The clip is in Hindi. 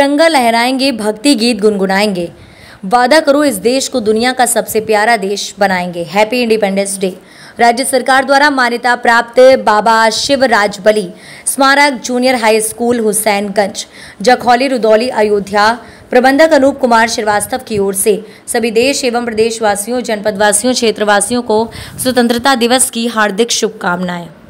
तिरंगा लहराएंगे भक्ति गीत गुनगुनाएंगे वादा करो इस देश को दुनिया का सबसे प्यारा देश बनाएंगे हैप्पी इंडिपेंडेंस डे राज्य सरकार द्वारा मान्यता प्राप्त बाबा शिवराज बली स्मारक junior high school Husainganj Jakhauli Rudauli Ayodhya प्रबंधक अनूप कुमार श्रीवास्तव की ओर से सभी देश एवं प्रदेशवासियों जनपदवासियों क्षेत्रवासियों को स्वतंत्रता दिवस की हार्दिक शुभकामनाएं